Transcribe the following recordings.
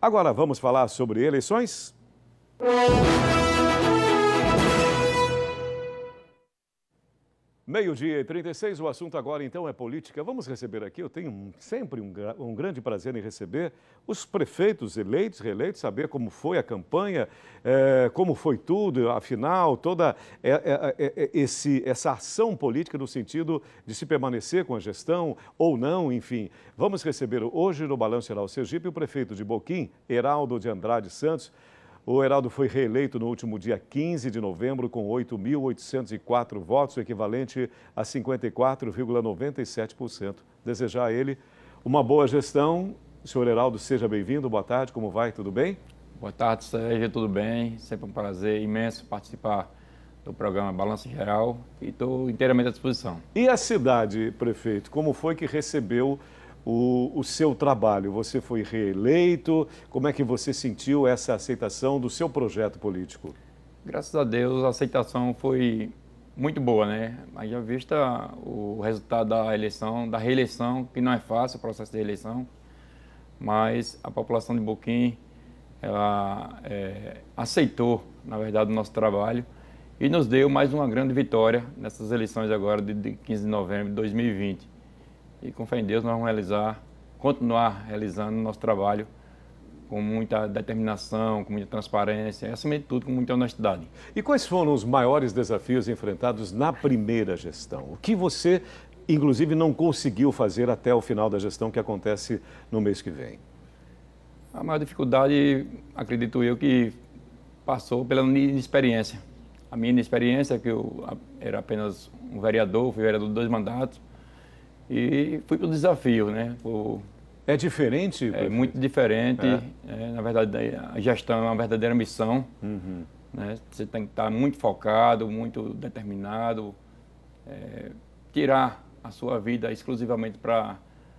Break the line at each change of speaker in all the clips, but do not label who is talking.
Agora vamos falar sobre eleições? Meio-dia e 36, o assunto agora então é política. Vamos receber aqui, eu tenho sempre um, um, grande prazer em receber os prefeitos eleitos, reeleitos, saber como foi a campanha, eh, como foi tudo, afinal, toda eh, eh, esse, essa ação política no sentido de se permanecer com a gestão ou não, enfim. Vamos receber hoje no Balanço Geral Sergipe o prefeito de Boquim, Heraldo de Andrade Santos. O Heraldo foi reeleito no último dia 15 de novembro com 8.804 votos, o equivalente a 54,97%. Desejar a ele uma boa gestão. Senhor Heraldo, seja bem-vindo. Boa
tarde, como vai? Tudo bem? Boa tarde, Sérgio. Tudo bem? Sempre um prazer imenso participar do programa Balanço Geral e estou inteiramente à disposição.
E a cidade, prefeito, como foi que recebeu o, o seu trabalho. Você foi reeleito. Como é que você sentiu essa aceitação do seu projeto político?
Graças a Deus, a aceitação foi muito boa, né? já vista o resultado da eleição, da reeleição, que não é fácil o processo de reeleição, mas a população de Boquim, ela é, aceitou, na verdade, o nosso trabalho e nos deu mais uma grande vitória nessas eleições agora de 15 de novembro de 2020. E com fé em Deus nós vamos realizar, continuar realizando nosso trabalho com muita determinação, com muita transparência, e acima de tudo com muita honestidade. E quais foram
os maiores desafios enfrentados na primeira gestão? O que você, inclusive, não conseguiu fazer até o final da gestão que acontece no mês que vem?
A maior dificuldade, acredito eu, que passou pela inexperiência. A minha inexperiência, que eu era apenas um vereador, fui vereador de dois mandatos, e fui para o desafio, né? O, é diferente? Prefeito? É muito diferente. É. É, na verdade, a gestão é uma verdadeira missão. Uhum. Né? Você tem que estar muito focado, muito determinado. É, tirar a sua vida exclusivamente para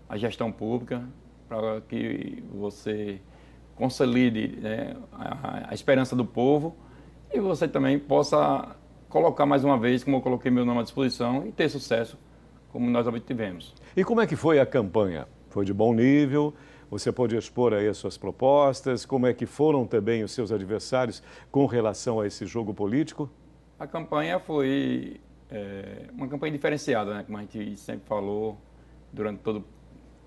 a gestão pública, para que você consolide né, a, a, esperança do povo e você também possa colocar mais uma vez, como eu coloquei meu nome à disposição, e ter sucesso como nós obtivemos.
E como é que foi a campanha? Foi de bom nível? Você pode expor aí as suas propostas? Como é que foram também os seus adversários com relação a esse jogo político?
A campanha foi é, uma campanha diferenciada, né? como a gente sempre falou durante todo o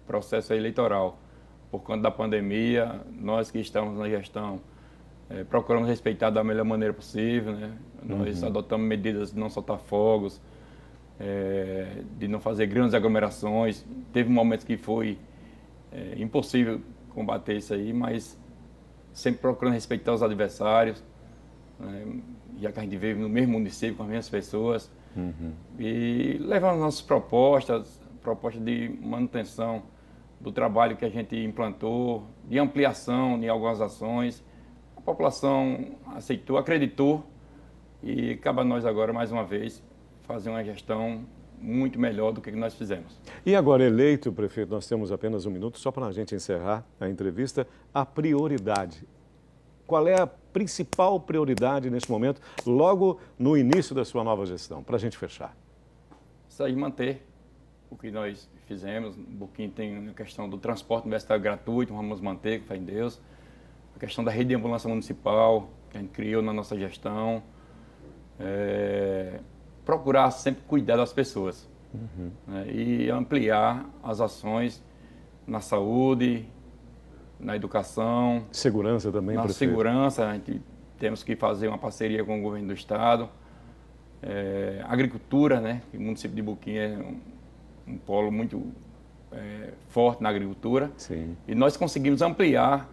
processo eleitoral. Por conta da pandemia, nós que estamos na gestão é, procuramos respeitar da melhor maneira possível. Né? Nós uhum. adotamos medidas de não soltar fogos, é, de não fazer grandes aglomerações. Teve momentos que foi é, impossível combater isso aí, mas sempre procurando respeitar os adversários, né? já é que a gente vive no mesmo município com as mesmas pessoas, uhum. e levando nossas propostas, propostas de manutenção do trabalho que a gente implantou, de ampliação de algumas ações. A população aceitou, acreditou e acaba nós agora mais uma vez fazer uma gestão muito melhor do que nós fizemos.
E agora, eleito, prefeito, nós temos apenas um minuto só para a gente encerrar a entrevista. A prioridade. Qual é a principal prioridade neste momento, logo no início da sua nova gestão, para a gente fechar?
Isso aí, manter o que nós fizemos. Um pouquinho tem a questão do transporte universitário gratuito, vamos manter, com fé em Deus. A questão da rede de ambulância municipal, que a gente criou na nossa gestão. É procurar sempre cuidar das pessoas uhum. né, e ampliar as ações na saúde, na educação.
Segurança também, Na prefeito.
segurança, a gente, temos que fazer uma parceria com o governo do estado. É, agricultura, né? O município de Buquim é um, um polo muito é, forte na agricultura. Sim. E nós conseguimos ampliar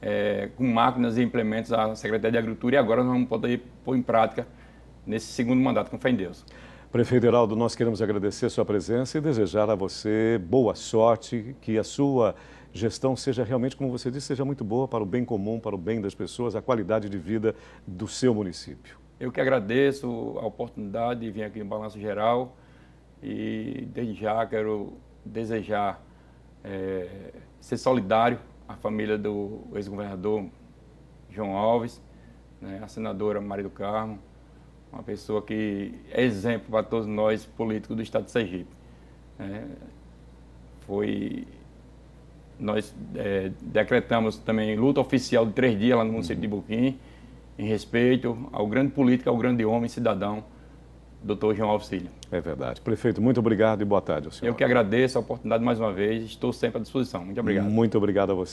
é, com máquinas e implementos a Secretaria de Agricultura e agora nós vamos poder pôr em prática nesse segundo mandato, com fé em Deus.
Prefeito Heraldo, nós queremos agradecer sua presença e desejar a você boa sorte, que a sua gestão seja realmente, como você disse, seja muito boa para o bem comum, para o bem das pessoas, a qualidade de vida do seu município.
Eu que agradeço a oportunidade de vir aqui no Balanço Geral e desde já quero desejar é, ser solidário à família do ex-governador João Alves, né, à senadora Maria do Carmo, uma pessoa que é exemplo para todos nós, políticos do Estado de Sergipe. É, foi. Nós é, decretamos também luta oficial de três dias lá no município de Buquim, em respeito ao grande político, ao grande homem, cidadão, doutor João Auxílio. É verdade. Prefeito, muito obrigado e boa tarde ao senhor. Eu que agradeço a oportunidade mais uma vez, estou sempre à disposição. Muito obrigado. Muito obrigado a você.